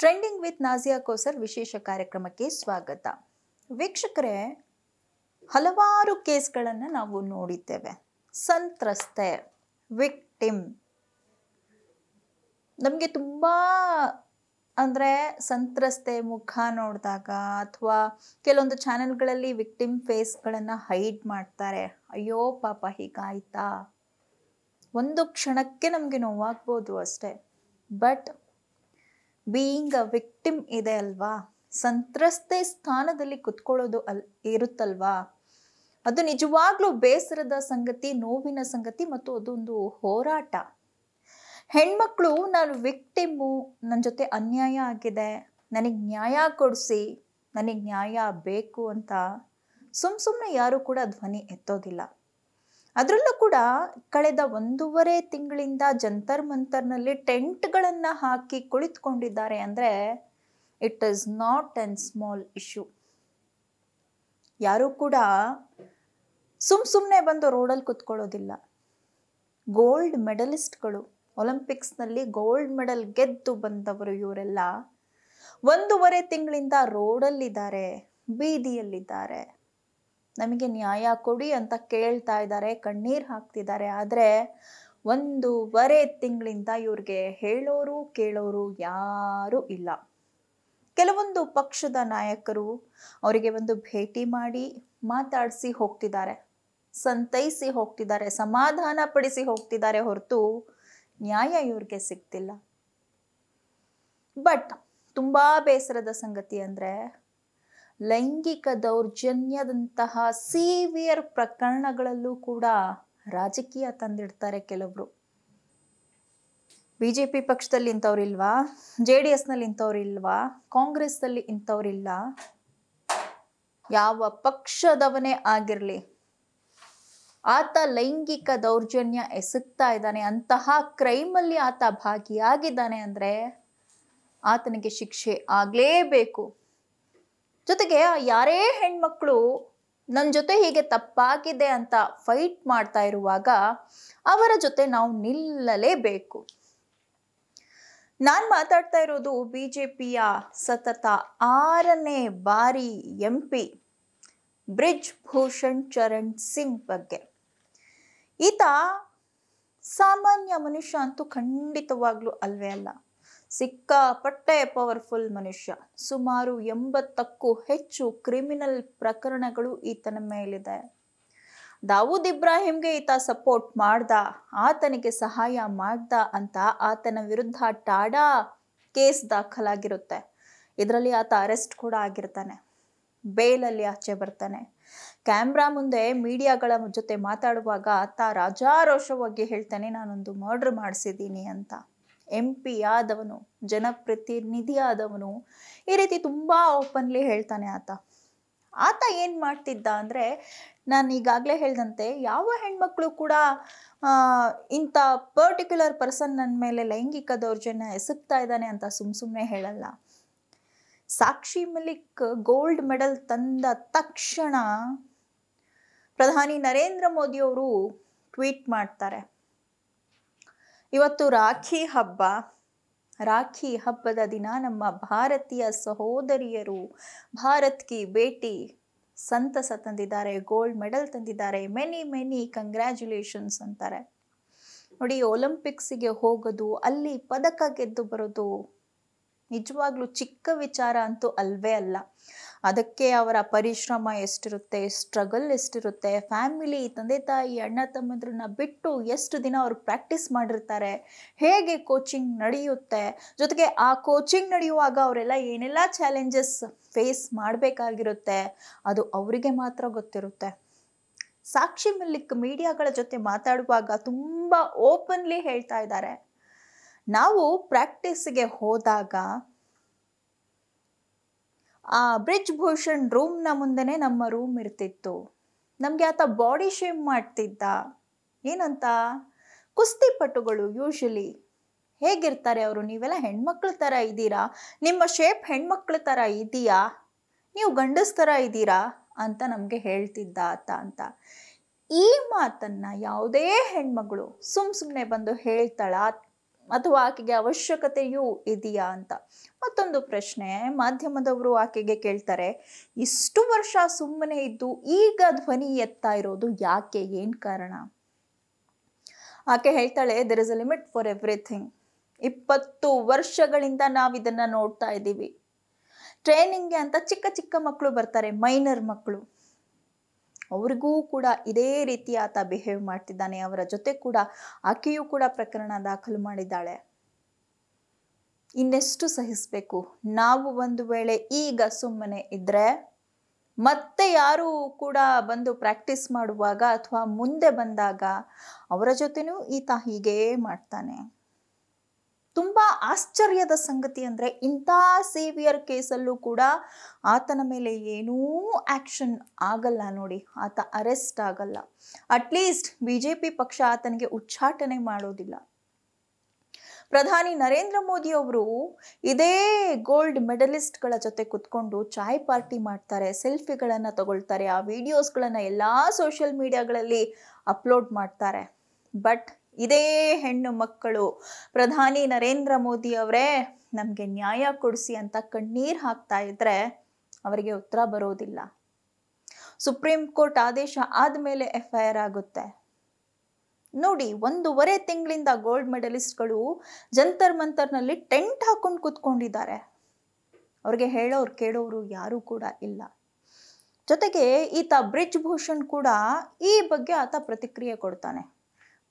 trending with Nazia ಕೋಸರ್ ವಿಶೇಷ ಕಾರ್ಯಕ್ರಮಕ್ಕೆ ಸ್ವಾಗತ ವೀಕ್ಷಕರೇ ಹಲವಾರು ಕೇಸ್ಗಳನ್ನು ನಾವು ನೋಡಿದ್ದೇವೆ ಸಂತ್ರಸ್ತೆ ವಿಕ್ಟಿಮ್ ನಮಗೆ ತುಂಬ ಅಂದರೆ ಸಂತ್ರಸ್ತೆ ಮುಖ ನೋಡಿದಾಗ ಅಥವಾ ಕೆಲವೊಂದು ಚಾನೆಲ್ಗಳಲ್ಲಿ ವಿಕ್ಟಿಮ್ ಫೇಸ್ಗಳನ್ನು ಹೈಡ್ ಮಾಡ್ತಾರೆ ಅಯ್ಯೋ ಪಾಪ ಹೀಗಾಯ್ತಾ ಒಂದು ಕ್ಷಣಕ್ಕೆ ನಮಗೆ ನೋವಾಗ್ಬೋದು ಅಷ್ಟೇ ಬಟ್ ಬೀಯಿಂಗ್ ಅ ವಿಕ್ಟಿಮ್ ಇದೆ ಅಲ್ವಾ ಸಂತ್ರಸ್ತೆ ಸ್ಥಾನದಲ್ಲಿ ಕುತ್ಕೊಳ್ಳೋದು ಅಲ್ ಇರುತ್ತಲ್ವಾ ಅದು ನಿಜವಾಗ್ಲೂ ಬೇಸರದ ಸಂಗತಿ ನೋವಿನ ಸಂಗತಿ ಮತ್ತು ಅದೊಂದು ಹೋರಾಟ ಹೆಣ್ಮಕ್ಳು ನಾನು ವಿಕ್ಟಿಮ್ಮು ನನ್ನ ಜೊತೆ ಅನ್ಯಾಯ ಆಗಿದೆ ನನಗೆ ನ್ಯಾಯ ಕೊಡಿಸಿ ನನಗೆ ನ್ಯಾಯ ಬೇಕು ಅಂತ ಸುಮ್ ಸುಮ್ಮನೆ ಯಾರೂ ಕೂಡ ಧ್ವನಿ ಎತ್ತೋದಿಲ್ಲ ಅದರಲ್ಲೂ ಕೂಡ ಕಳೆದ ಒಂದೂವರೆ ತಿಂಗಳಿಂದ ಜಂತರ್ ಮಂತರ್ನಲ್ಲಿ ಟೆಂಟ್ಗಳನ್ನು ಹಾಕಿ ಕುಳಿತುಕೊಂಡಿದ್ದಾರೆ ಅಂದರೆ it is not an small issue ಯಾರೂ ಕೂಡ ಸುಮ್ ಸುಮ್ಮನೆ ಬಂದು ರೋಡಲ್ಲಿ ಕುತ್ಕೊಳ್ಳೋದಿಲ್ಲ ಗೋಲ್ಡ್ ಮೆಡಲಿಸ್ಟ್ಗಳು ನಲ್ಲಿ ಗೋಲ್ಡ್ ಮೆಡಲ್ ಗೆದ್ದು ಬಂದವರು ಇವರೆಲ್ಲ ಒಂದೂವರೆ ತಿಂಗಳಿಂದ ರೋಡಲ್ಲಿದ್ದಾರೆ ಬೀದಿಯಲ್ಲಿದ್ದಾರೆ ನಮಗೆ ನ್ಯಾಯ ಕೊಡಿ ಅಂತ ಕೇಳ್ತಾ ಇದ್ದಾರೆ ಕಣ್ಣೀರು ಹಾಕ್ತಿದ್ದಾರೆ ಆದರೆ ಒಂದೂವರೆ ತಿಂಗಳಿಂದ ಇವ್ರಿಗೆ ಹೇಳೋರು ಕೇಳೋರು ಯಾರೂ ಇಲ್ಲ ಕೆಲವೊಂದು ಪಕ್ಷದ ನಾಯಕರು ಅವರಿಗೆ ಒಂದು ಭೇಟಿ ಮಾಡಿ ಮಾತಾಡಿಸಿ ಹೋಗ್ತಿದ್ದಾರೆ ಸಂತೈಸಿ ಹೋಗ್ತಿದ್ದಾರೆ ಸಮಾಧಾನ ಪಡಿಸಿ ಹೋಗ್ತಿದ್ದಾರೆ ಹೊರತು ನ್ಯಾಯ ಇವ್ರಿಗೆ ಸಿಗ್ತಿಲ್ಲ ಬಟ್ ತುಂಬಾ ಬೇಸರದ ಸಂಗತಿ ಅಂದ್ರೆ ಲೈಂಗಿಕ ದೌರ್ಜನ್ಯದಂತಹ ಸೀವಿಯರ್ ಪ್ರಕರಣಗಳಲ್ಲೂ ಕೂಡ ರಾಜಕೀಯ ತಂದಿಡ್ತಾರೆ ಕೆಲವರು ಬಿ ಜೆ ಪಿ ಪಕ್ಷದಲ್ಲಿ ಇಂಥವ್ರಿಲ್ವಾ ಜೆ ಡಿ ಎಸ್ನಲ್ಲಿ ಇಂಥವ್ರಿಲ್ವಾ ಕಾಂಗ್ರೆಸ್ನಲ್ಲಿ ಇಂಥವ್ರಿಲ್ಲ ಯಾವ ಪಕ್ಷದವನೇ ಆಗಿರಲಿ ಆತ ಲೈಂಗಿಕ ದೌರ್ಜನ್ಯ ಎಸಗ್ತಾ ಇದ್ದಾನೆ ಅಂತಹ ಕ್ರೈಮಲ್ಲಿ ಆತ ಭಾಗಿಯಾಗಿದ್ದಾನೆ ಅಂದರೆ ಆತನಿಗೆ ಶಿಕ್ಷೆ ಆಗಲೇಬೇಕು ಜೊತೆಗೆ ಯಾರೇ ಹೆಣ್ಮಕ್ಳು ನನ್ನ ಜೊತೆ ಹೀಗೆ ತಪ್ಪಾಗಿದೆ ಅಂತ ಫೈಟ್ ಮಾಡ್ತಾ ಇರುವಾಗ ಅವರ ಜೊತೆ ನಾವು ನಿಲ್ಲಲೇಬೇಕು ನಾನು ಮಾತಾಡ್ತಾ ಇರೋದು ಬಿ ಜೆ ಪಿಯ ಸತತ ಆರನೇ ಬಾರಿ ಎಂ ಪಿ ಬ್ರಿಜ್ ಭೂಷಣ್ ಚರಣ್ ಸಿಂಗ್ ಬಗ್ಗೆ ಈತ ಸಾಮಾನ್ಯ ಮನುಷ್ಯ ಅಂತೂ ಖಂಡಿತವಾಗ್ಲೂ ಅಲ್ವೇ ಅಲ್ಲ ಸಿಕ್ಕಾಪಟ್ಟೆ ಪವರ್ಫುಲ್ ಮನುಷ್ಯ ಸುಮಾರು ಎಂಬತ್ತಕ್ಕೂ ಹೆಚ್ಚು ಕ್ರಿಮಿನಲ್ ಪ್ರಕರಣಗಳು ಈತನ ಮೇಲಿದೆ ದಾವೂದ್ ಇಬ್ರಾಹಿಂಗೆ ಈತ ಸಪೋರ್ಟ್ ಮಾಡ್ದ ಆತನಿಗೆ ಸಹಾಯ ಮಾಡ್ದ ಅಂತ ಆತನ ವಿರುದ್ಧ ಟಾಡಾ ಕೇಸ್ ದಾಖಲಾಗಿರುತ್ತೆ ಇದರಲ್ಲಿ ಆತ ಅರೆಸ್ಟ್ ಕೂಡ ಆಗಿರ್ತಾನೆ ಬೇಲಲ್ಲಿ ಆಚೆ ಬರ್ತಾನೆ ಕ್ಯಾಮ್ರಾ ಮುಂದೆ ಮೀಡಿಯಾಗಳ ಜೊತೆ ಮಾತಾಡುವಾಗ ಆತ ರಾಜಾರೋಷವಾಗಿ ಹೇಳ್ತಾನೆ ನಾನೊಂದು ಮರ್ಡ್ರ್ ಮಾಡಿಸಿದ್ದೀನಿ ಅಂತ ಎಂ ಪಿ ಆದವನು ಜನಪ್ರತಿನಿಧಿ ಆದವನು ಈ ರೀತಿ ತುಂಬ ಓಪನ್ಲಿ ಹೇಳ್ತಾನೆ ಆತ ಆತ ಏನು ಮಾಡ್ತಿದ್ದ ಅಂದರೆ ನಾನು ಈಗಾಗಲೇ ಹೇಳ್ದಂತೆ ಯಾವ ಹೆಣ್ಮಕ್ಳು ಕೂಡ ಇಂಥ ಪರ್ಟಿಕ್ಯುಲರ್ ಪರ್ಸನ್ ನನ್ನ ಮೇಲೆ ಲೈಂಗಿಕ ದೌರ್ಜನ್ಯ ಎಸಗ್ತಾ ಇದ್ದಾನೆ ಅಂತ ಸುಮ್ ಸುಮ್ಮನೆ ಹೇಳಲ್ಲ ಸಾಕ್ಷಿ ಮಲಿಕ್ ಗೋಲ್ಡ್ ಮೆಡಲ್ ತಂದ ತಕ್ಷಣ ಪ್ರಧಾನಿ ನರೇಂದ್ರ ಮೋದಿಯವರು ಟ್ವೀಟ್ ಮಾಡ್ತಾರೆ ಇವತ್ತು ರಾಖಿ ಹಬ್ಬ ರಾಖಿ ಹಬ್ಬದ ದಿನ ನಮ್ಮ ಭಾರತೀಯ ಸಹೋದರಿಯರು ಭಾರತ್ ಕಿ ಭೇಟಿ ಸಂತಸ ತಂದಿದ್ದಾರೆ ಗೋಲ್ಡ್ ಮೆಡಲ್ ತಂದಿದ್ದಾರೆ ಮೆನಿ ಮೆನಿ ಕಂಗ್ರ್ಯಾಚುಲೇಷನ್ಸ್ ಅಂತಾರೆ ನೋಡಿ ಒಲಿಂಪಿಕ್ಸಿಗೆ ಹೋಗೋದು ಅಲ್ಲಿ ಪದಕ ಗೆದ್ದು ಬರೋದು ನಿಜವಾಗ್ಲೂ ಚಿಕ್ಕ ವಿಚಾರ ಅಂತೂ ಅಲ್ವೇ ಅಲ್ಲ ಅದಕ್ಕೆ ಅವರ ಪರಿಶ್ರಮ ಎಷ್ಟಿರುತ್ತೆ ಸ್ಟ್ರಗಲ್ ಎಷ್ಟಿರುತ್ತೆ ಫ್ಯಾಮಿಲಿ ತಂದೆ ತಾಯಿ ಅಣ್ಣ ತಮ್ಮಂದ್ರನ್ನ ಬಿಟ್ಟು ಎಷ್ಟು ದಿನ ಅವರು ಪ್ರಾಕ್ಟೀಸ್ ಮಾಡಿರ್ತಾರೆ ಹೇಗೆ ಕೋಚಿಂಗ್ ನಡೆಯುತ್ತೆ ಜೊತೆಗೆ ಆ ಕೋಚಿಂಗ್ ನಡೆಯುವಾಗ ಅವರೆಲ್ಲ ಏನೆಲ್ಲ ಚಾಲೆಂಜಸ್ ಫೇಸ್ ಮಾಡಬೇಕಾಗಿರುತ್ತೆ ಅದು ಅವರಿಗೆ ಮಾತ್ರ ಗೊತ್ತಿರುತ್ತೆ ಸಾಕ್ಷಿ ಮಲ್ಲಿಕ್ ಮೀಡಿಯಾಗಳ ಜೊತೆ ಮಾತಾಡುವಾಗ ತುಂಬ ಓಪನ್ಲಿ ಹೇಳ್ತಾ ಇದ್ದಾರೆ ನಾವು ಪ್ರಾಕ್ಟೀಸ್ಗೆ ಹೋದಾಗ ಆ ಬ್ರಿಜ್ ಭೂಷಣ್ ರೂಮ್ನ ಮುಂದೆನೆ ನಮ್ಮ ರೂಮ್ ಇರ್ತಿತ್ತು ನಮಗೆ ಆತ ಬಾಡಿ ಶೇಮ್ ಮಾಡ್ತಿದ್ದ ಏನಂತ ಕುಸ್ತಿಪಟುಗಳು ಯೂಶಲಿ ಹೇಗಿರ್ತಾರೆ ಅವರು ನೀವೆಲ್ಲ ಹೆಣ್ಮಕ್ಳ ಥರ ಇದ್ದೀರಾ ನಿಮ್ಮ ಶೇಪ್ ಹೆಣ್ಮಕ್ಳ ಥರ ಇದೆಯಾ ನೀವು ಗಂಡಸ್ ಥರ ಇದ್ದೀರಾ ಅಂತ ನಮಗೆ ಹೇಳ್ತಿದ್ದ ಆತ ಅಂತ ಈ ಮಾತನ್ನು ಯಾವುದೇ ಹೆಣ್ಮಗಳು ಸುಮ್ಮ ಸುಮ್ಮನೆ ಬಂದು ಹೇಳ್ತಾಳ ಅಥವಾ ಆಕೆಗೆ ಅವಶ್ಯಕತೆಯೂ ಇದೆಯಾ ಅಂತ ಮತ್ತೊಂದು ಪ್ರಶ್ನೆ ಮಾಧ್ಯಮದವರು ಆಕೆಗೆ ಕೇಳ್ತಾರೆ ಇಷ್ಟು ವರ್ಷ ಸುಮ್ಮನೆ ಇದ್ದು ಈಗ ಧ್ವನಿ ಎತ್ತಾ ಇರೋದು ಯಾಕೆ ಏನು ಕಾರಣ ಆಕೆ ಹೇಳ್ತಾಳೆ there is a limit for everything ಇಪ್ಪತ್ತು ವರ್ಷಗಳಿಂದ ನಾವು ನೋಡ್ತಾ ಇದ್ದೀವಿ ಟ್ರೈನಿಂಗ್ಗೆ ಅಂತ ಚಿಕ್ಕ ಚಿಕ್ಕ ಮಕ್ಕಳು ಬರ್ತಾರೆ ಮೈನರ್ ಮಕ್ಕಳು ಅವ್ರಿಗೂ ಕೂಡ ಇದೇ ರೀತಿ ಆತ ಬಿಹೇವ್ ಮಾಡ್ತಿದ್ದಾನೆ ಅವರ ಜೊತೆ ಕೂಡ ಆಕೆಯೂ ಕೂಡ ಪ್ರಕರಣ ದಾಖಲು ಮಾಡಿದ್ದಾಳೆ ಇನ್ನೆಷ್ಟು ಸಹಿಸಬೇಕು ನಾವು ಒಂದು ವೇಳೆ ಈಗ ಸುಮ್ಮನೆ ಇದ್ರೆ ಮತ್ತೆ ಯಾರು ಕೂಡ ಬಂದು ಪ್ರಾಕ್ಟೀಸ್ ಮಾಡುವಾಗ ಅಥವಾ ಮುಂದೆ ಬಂದಾಗ ಅವರ ಜೊತೆನೂ ಈತ ಹೀಗೇ ಮಾಡ್ತಾನೆ ತುಂಬಾ ಆಶ್ಚರ್ಯದ ಸಂಗತಿ ಅಂದರೆ ಇಂಥ ಸೇವಿಯರ್ ಕೇಸಲ್ಲೂ ಕೂಡ ಆತನ ಮೇಲೆ ಏನೂ ಆ್ಯಕ್ಷನ್ ಆಗಲ್ಲ ನೋಡಿ ಆತ ಅರೆಸ್ಟ್ ಆಗಲ್ಲ ಅಟ್ಲೀಸ್ಟ್ ಬಿ ಜೆ ಪಿ ಪಕ್ಷ ಆತನಿಗೆ ಉಚ್ಚಾಟನೆ ಮಾಡೋದಿಲ್ಲ ಪ್ರಧಾನಿ ನರೇಂದ್ರ ಮೋದಿ ಅವರು ಇದೇ ಗೋಲ್ಡ್ ಮೆಡಲಿಸ್ಟ್ಗಳ ಜೊತೆ ಕುತ್ಕೊಂಡು ಚಾಯ್ ಪಾರ್ಟಿ ಮಾಡ್ತಾರೆ ಸೆಲ್ಫಿಗಳನ್ನು ತಗೊಳ್ತಾರೆ ಆ ವಿಡಿಯೋಸ್ಗಳನ್ನು ಎಲ್ಲ ಸೋಷಿಯಲ್ ಮೀಡಿಯಾಗಳಲ್ಲಿ ಅಪ್ಲೋಡ್ ಮಾಡ್ತಾರೆ ಬಟ್ ಇದೇ ಹೆಣ್ಣು ಮಕ್ಕಳು ಪ್ರಧಾನಿ ನರೇಂದ್ರ ಮೋದಿ ಅವರೇ ನಮಗೆ ನ್ಯಾಯ ಕೊಡಿಸಿ ಅಂತ ಕಣ್ಣೀರು ಹಾಕ್ತಾ ಇದ್ರೆ ಅವರಿಗೆ ಉತ್ತರ ಬರೋದಿಲ್ಲ ಸುಪ್ರೀಂ ಕೋರ್ಟ್ ಆದೇಶ ಆದಮೇಲೆ ಎಫ್ ಐ ಆರ್ ಆಗುತ್ತೆ ನೋಡಿ ಒಂದೂವರೆ ತಿಂಗಳಿಂದ ಗೋಲ್ಡ್ ಮೆಡಲಿಸ್ಟ್ಗಳು ಜಂತರ್ ಮಂತರ್ನಲ್ಲಿ ಟೆಂಟ್ ಹಾಕೊಂಡು ಕುತ್ಕೊಂಡಿದ್ದಾರೆ ಅವ್ರಿಗೆ ಹೇಳೋರು ಕೇಳೋರು ಯಾರೂ ಕೂಡ ಇಲ್ಲ ಜೊತೆಗೆ ಈತ ಬ್ರಿಜ್ ಭೂಷಣ್ ಕೂಡ ಈ ಬಗ್ಗೆ ಆತ ಪ್ರತಿಕ್ರಿಯೆ ಕೊಡ್ತಾನೆ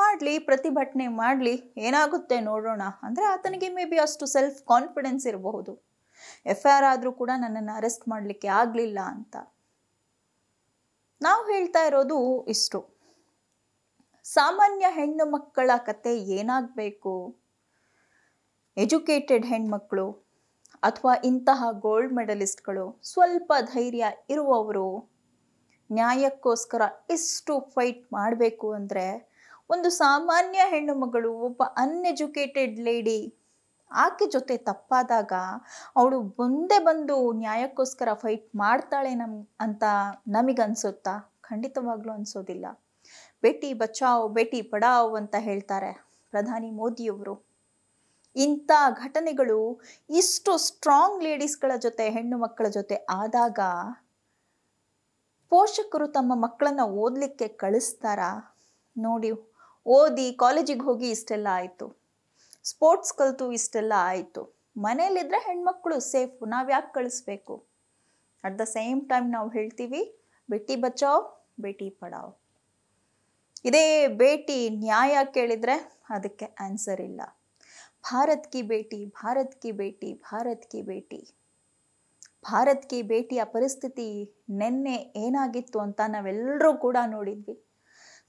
ಮಾಡಲಿ ಪ್ರತಿಭಟನೆ ಮಾಡಲಿ ಏನಾಗುತ್ತೆ ನೋಡೋಣ ಅಂದರೆ ಆತನಿಗೆ ಮೇ ಬಿ ಅಷ್ಟು ಸೆಲ್ಫ್ ಕಾನ್ಫಿಡೆನ್ಸ್ ಇರಬಹುದು ಎಫ್ ಐ ಆರ್ ಆದರೂ ಕೂಡ ನನ್ನನ್ನು ಅರೆಸ್ಟ್ ಮಾಡಲಿಕ್ಕೆ ಆಗಲಿಲ್ಲ ಅಂತ ನಾವು ಹೇಳ್ತಾ ಇರೋದು ಇಷ್ಟು ಸಾಮಾನ್ಯ ಹೆಣ್ಣು ಮಕ್ಕಳ ಕತೆ ಏನಾಗಬೇಕು ಎಜುಕೇಟೆಡ್ ಹೆಣ್ಮಕ್ಕಳು ಅಥವಾ ಇಂತಹ ಗೋಲ್ಡ್ ಮೆಡಲಿಸ್ಟ್ಗಳು ಸ್ವಲ್ಪ ಧೈರ್ಯ ಇರುವವರು ನ್ಯಾಯಕ್ಕೋಸ್ಕರ ಇಷ್ಟು ಫೈಟ್ ಮಾಡಬೇಕು ಅಂದರೆ ಒಂದು ಸಾಮಾನ್ಯ ಹೆಣ್ಣು ಮಗಳು ಒಬ್ಬ ಅನ್ಎಜುಕೇಟೆಡ್ ಲೇಡಿ ಆಕೆ ಜೊತೆ ತಪ್ಪಾದಾಗ ಅವಳು ಮುಂದೆ ಬಂದು ನ್ಯಾಯಕ್ಕೋಸ್ಕರ ಫೈಟ್ ಮಾಡ್ತಾಳೆ ನಮ್ ಅಂತ ನಮಗನ್ಸುತ್ತಾ ಖಂಡಿತವಾಗ್ಲೂ ಅನ್ಸೋದಿಲ್ಲ ಬೇಟಿ ಬಚಾವ್ ಬೇಟಿ ಪಡಾವ್ ಅಂತ ಹೇಳ್ತಾರೆ ಪ್ರಧಾನಿ ಮೋದಿಯವರು ಇಂಥ ಘಟನೆಗಳು ಇಷ್ಟು ಸ್ಟ್ರಾಂಗ್ ಲೇಡೀಸ್ಗಳ ಜೊತೆ ಹೆಣ್ಣು ಮಕ್ಕಳ ಜೊತೆ ಆದಾಗ ಪೋಷಕರು ತಮ್ಮ ಮಕ್ಕಳನ್ನು ಓದಲಿಕ್ಕೆ ಕಳಿಸ್ತಾರಾ ನೋಡಿ ಓದಿ ಕಾಲೇಜಿಗೆ ಹೋಗಿ ಇಷ್ಟೆಲ್ಲ ಆಯಿತು ಸ್ಪೋರ್ಟ್ಸ್ ಕಲಿತು ಇಷ್ಟೆಲ್ಲ ಆಯಿತು ಮನೇಲಿದ್ದರೆ ಹೆಣ್ಮಕ್ಳು ಸೇಫ್ ನಾವು ಯಾಕೆ ಕಳಿಸ್ಬೇಕು ಅಟ್ ದ ಸೇಮ್ ಟೈಮ್ ನಾವು ಹೇಳ್ತೀವಿ ಬೇಟಿ ಬಚಾವ್ ಬೇಟಿ ಪಡಾವ್ ಇದೇ ಭೇಟಿ ನ್ಯಾಯ ಕೇಳಿದರೆ ಅದಕ್ಕೆ ಆನ್ಸರ್ ಇಲ್ಲ ಭಾರತ್ ಕಿ ಭೇಟಿ ಭಾರತ್ ಕಿ ಭೇಟಿ ಭಾರತ್ ಕಿ ಭೇಟಿ ಭಾರತ್ ಕಿ ಭೇಟಿಯ ಪರಿಸ್ಥಿತಿ ನೆನ್ನೆ ಏನಾಗಿತ್ತು ಅಂತ ನಾವೆಲ್ಲರೂ ಕೂಡ ನೋಡಿದ್ವಿ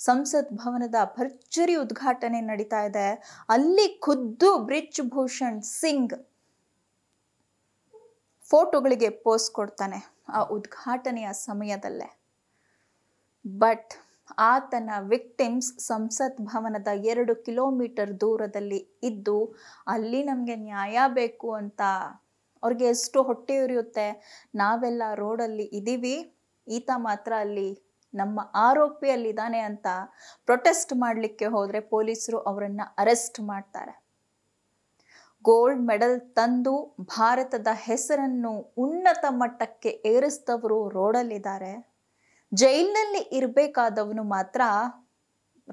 ಸಂಸತ್ ಭವನದ ಭರ್ಜರಿ ಉದ್ಘಾಟನೆ ನಡೀತಾ ಇದೆ ಅಲ್ಲಿ ಖುದ್ದು ಬ್ರಿಜ್ ಭೂಷಣ್ ಸಿಂಗ್ ಫೋಟೋಗಳಿಗೆ ಪೋಸ್ಟ್ ಕೊಡ್ತಾನೆ ಆ ಉದ್ಘಾಟನೆಯ ಸಮಯದಲ್ಲೇ ಬಟ್ ಆತನ ವಿಕ್ಟಿಮ್ಸ್ ಸಂಸತ್ ಭವನದ ಎರಡು ಕಿಲೋಮೀಟರ್ ದೂರದಲ್ಲಿ ಇದ್ದು ಅಲ್ಲಿ ನಮಗೆ ನ್ಯಾಯ ಬೇಕು ಅಂತ ಅವ್ರಿಗೆ ಎಷ್ಟು ಹೊಟ್ಟೆ ಉರಿಯುತ್ತೆ ನಾವೆಲ್ಲ ರೋಡಲ್ಲಿ ಇದ್ದೀವಿ ಈತ ಮಾತ್ರ ಅಲ್ಲಿ ನಮ್ಮ ಆರೋಪಿಯಲ್ಲಿದ್ದಾನೆ ಅಂತ ಪ್ರೊಟೆಸ್ಟ್ ಮಾಡಲಿಕ್ಕೆ ಹೋದರೆ ಪೊಲೀಸರು ಅವರನ್ನು ಅರೆಸ್ಟ್ ಮಾಡ್ತಾರೆ ಗೋಲ್ಡ್ ಮೆಡಲ್ ತಂದು ಭಾರತದ ಹೆಸರನ್ನು ಉನ್ನತ ಮಟ್ಟಕ್ಕೆ ಏರಿಸಿದವರು ರೋಡಲ್ಲಿದ್ದಾರೆ ಜೈಲಿನಲ್ಲಿ ಇರಬೇಕಾದವನು ಮಾತ್ರ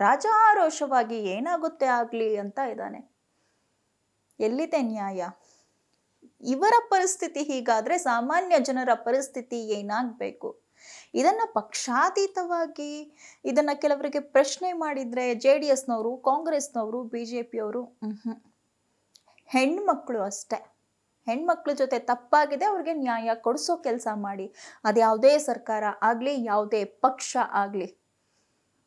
ರಾಜಾರೋಷವಾಗಿ ಏನಾಗುತ್ತೆ ಆಗಲಿ ಅಂತ ಇದ್ದಾನೆ ಎಲ್ಲಿದೆ ನ್ಯಾಯ ಇವರ ಪರಿಸ್ಥಿತಿ ಹೀಗಾದರೆ ಸಾಮಾನ್ಯ ಜನರ ಪರಿಸ್ಥಿತಿ ಏನಾಗಬೇಕು ಇದನ್ನು ಪಕ್ಷಾತೀತವಾಗಿ ಇದನ್ನು ಕೆಲವರಿಗೆ ಪ್ರಶ್ನೆ ಮಾಡಿದರೆ ಜೆ ಡಿ ಎಸ್ನವರು ಕಾಂಗ್ರೆಸ್ನವರು ಬಿ ಜೆ ಪಿಯವರು ಹೆಣ್ಮಕ್ಕಳು ಅಷ್ಟೇ ಹೆಣ್ಮಕ್ಳ ಜೊತೆ ತಪ್ಪಾಗಿದೆ ಅವ್ರಿಗೆ ನ್ಯಾಯ ಕೊಡಿಸೋ ಕೆಲಸ ಮಾಡಿ ಅದು ಯಾವುದೇ ಸರ್ಕಾರ ಆಗಲಿ ಯಾವುದೇ ಪಕ್ಷ ಆಗಲಿ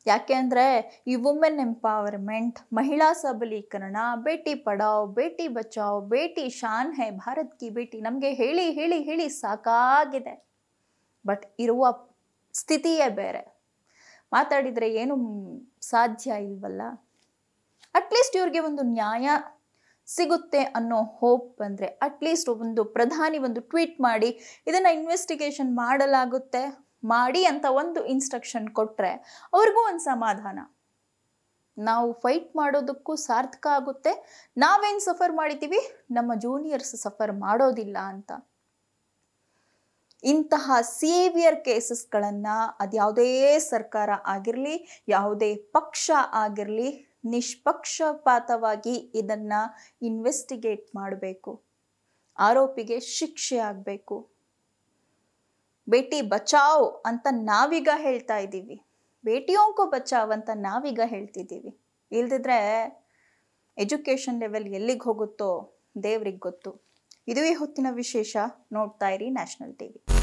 ಯಾಕೆ ಅಂದರೆ ಈ ವುಮೆನ್ ಎಂಪವರ್ಮೆಂಟ್ ಮಹಿಳಾ ಸಬಲೀಕರಣ ಬೇಟಿ ಪಡಾವ್ ಬೇಟಿ ಬಚಾವ್ ಬೇಟಿ ಶಾನ್ ಹೇ ಭಾರತ್ ಕಿ ಬೇಟಿ ನಮಗೆ ಹೇಳಿ ಹೇಳಿ ಹೇಳಿ ಸಾಕಾಗಿದೆ ಬಟ್ ಇರುವ ಸ್ಥಿತಿಯೇ ಬೇರೆ ಮಾತಾಡಿದರೆ ಏನು ಸಾಧ್ಯ ಇಲ್ವಲ್ಲ ಅಟ್ಲೀಸ್ಟ್ ಇವ್ರಿಗೆ ಒಂದು ನ್ಯಾಯ ಸಿಗುತ್ತೆ ಅನ್ನೋ ಹೋಪ್ ಬಂದರೆ ಅಟ್ಲೀಸ್ಟ್ ಒಂದು ಪ್ರಧಾನಿ ಒಂದು ಟ್ವೀಟ್ ಮಾಡಿ ಇದನ್ನು ಇನ್ವೆಸ್ಟಿಗೇಷನ್ ಮಾಡಲಾಗುತ್ತೆ ಮಾಡಿ ಅಂತ ಒಂದು ಇನ್ಸ್ಟ್ರಕ್ಷನ್ ಕೊಟ್ಟರೆ ಅವ್ರಿಗೂ ಒಂದು ಸಮಾಧಾನ ನಾವು ಫೈಟ್ ಮಾಡೋದಕ್ಕೂ ಸಾರ್ಥಕ ಆಗುತ್ತೆ ನಾವೇನು ಸಫರ್ ಮಾಡಿದ್ದೀವಿ ನಮ್ಮ ಜೂನಿಯರ್ಸ್ ಸಫರ್ ಮಾಡೋದಿಲ್ಲ ಅಂತ ಇಂತಹ ಸೇವಿಯರ್ ಕೇಸಸ್ಗಳನ್ನು ಅದು ಯಾವುದೇ ಸರ್ಕಾರ ಆಗಿರಲಿ ಯಾವುದೇ ಪಕ್ಷ ಆಗಿರಲಿ ನಿಷ್ಪಕ್ಷಪಾತವಾಗಿ ಇದನ್ನು ಇನ್ವೆಸ್ಟಿಗೇಟ್ ಮಾಡಬೇಕು ಆರೋಪಿಗೆ ಶಿಕ್ಷೆ ಆಗಬೇಕು ಭೇಟಿ ಬಚಾವ್ ಅಂತ ನಾವೀಗ ಹೇಳ್ತಾ ಇದ್ದೀವಿ ಬೇಟಿಯೋಂಕೋ ಬಚಾವ್ ಅಂತ ನಾವೀಗ ಹೇಳ್ತಿದ್ದೀವಿ ಇಲ್ದಿದ್ರೆ ಎಜುಕೇಷನ್ ಲೆವೆಲ್ ಎಲ್ಲಿಗೆ ಹೋಗುತ್ತೋ ದೇವ್ರಿಗೆ ಗೊತ್ತು ಇದುವೇ ಹೊತ್ತಿನ ವಿಶೇಷ ನೋಡ್ತಾ ಇರಿ ನ್ಯಾಷನಲ್ ಟಿವಿ